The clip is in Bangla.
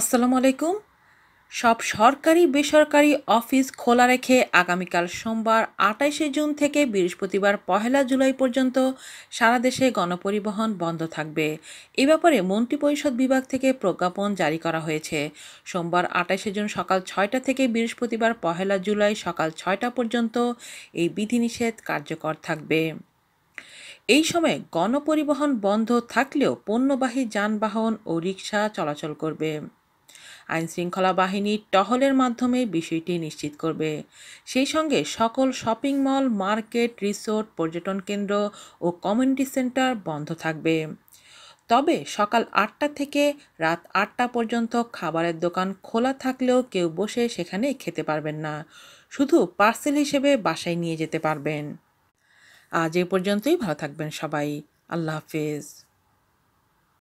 আসসালামু আলাইকুম সব সরকারি বেসরকারি অফিস খোলা রেখে আগামীকাল সোমবার আটাইশে জুন থেকে বৃহস্পতিবার পহেলা জুলাই পর্যন্ত সারা দেশে গণপরিবহন বন্ধ থাকবে এ ব্যাপারে মন্ত্রিপরিষদ বিভাগ থেকে প্রজ্ঞাপন জারি করা হয়েছে সোমবার আটাইশে জুন সকাল ছয়টা থেকে বৃহস্পতিবার পহেলা জুলাই সকাল ছয়টা পর্যন্ত এই বিধিনিষেধ কার্যকর থাকবে এই সময়ে গণপরিবহন বন্ধ থাকলেও পণ্যবাহী যানবাহন ও রিক্সা চলাচল করবে আইনশৃঙ্খলা বাহিনী টহলের মাধ্যমে বিষয়টি নিশ্চিত করবে সেই সঙ্গে সকল শপিং মল মার্কেট রিসোর্ট পর্যটন কেন্দ্র ও কমিউনিটি সেন্টার বন্ধ থাকবে তবে সকাল আটটা থেকে রাত আটটা পর্যন্ত খাবারের দোকান খোলা থাকলেও কেউ বসে সেখানে খেতে পারবেন না শুধু পার্সেল হিসেবে বাসায় নিয়ে যেতে পারবেন আজ এ পর্যন্তই ভালো থাকবেন সবাই আল্লাহ হাফেজ